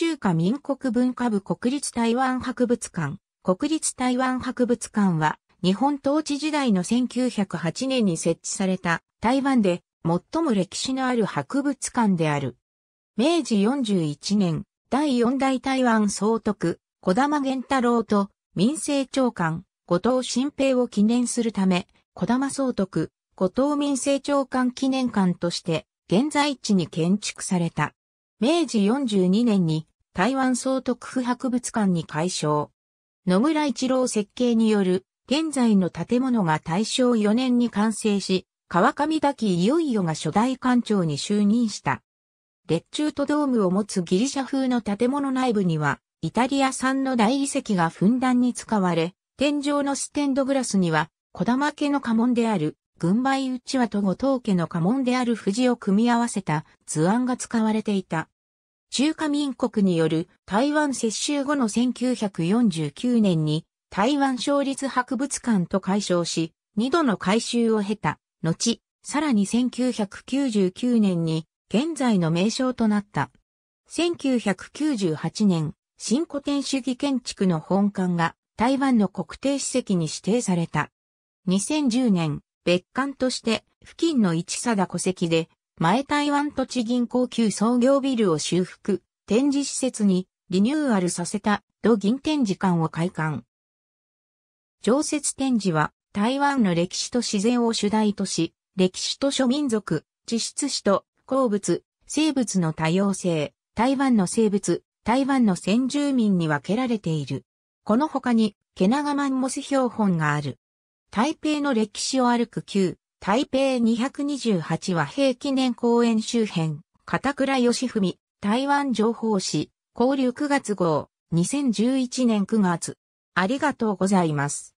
中華民国文化部国立台湾博物館。国立台湾博物館は、日本統治時代の1908年に設置された台湾で最も歴史のある博物館である。明治41年、第4代台湾総督、小玉源太郎と民政長官、後藤新平を記念するため、小玉総督、後藤民政長官記念館として、現在地に建築された。明治42年に台湾総督府博物館に改称。野村一郎設計による現在の建物が大正4年に完成し、川上滝いよいよが初代館長に就任した。列中とドームを持つギリシャ風の建物内部には、イタリア産の大理石がふんだんに使われ、天井のステンドグラスには、小玉家の家紋である、軍配内輪と後藤家の家紋である藤を組み合わせた図案が使われていた。中華民国による台湾接収後の1949年に台湾勝立博物館と解消し、二度の改修を経た、後、さらに1999年に現在の名称となった。1998年、新古典主義建築の本館が台湾の国定史跡に指定された。2010年、別館として付近の一貞戸跡で前台湾土地銀行旧創業ビルを修復、展示施設にリニューアルさせた土銀展示館を開館。常設展示は台湾の歴史と自然を主題とし、歴史と諸民族、地質史と鉱物、生物の多様性、台湾の生物、台湾の先住民に分けられている。この他に、ケナガマンモス標本がある。台北の歴史を歩く旧台北228和平記念公園周辺、片倉義文、台湾情報誌、交流9月号、2011年9月。ありがとうございます。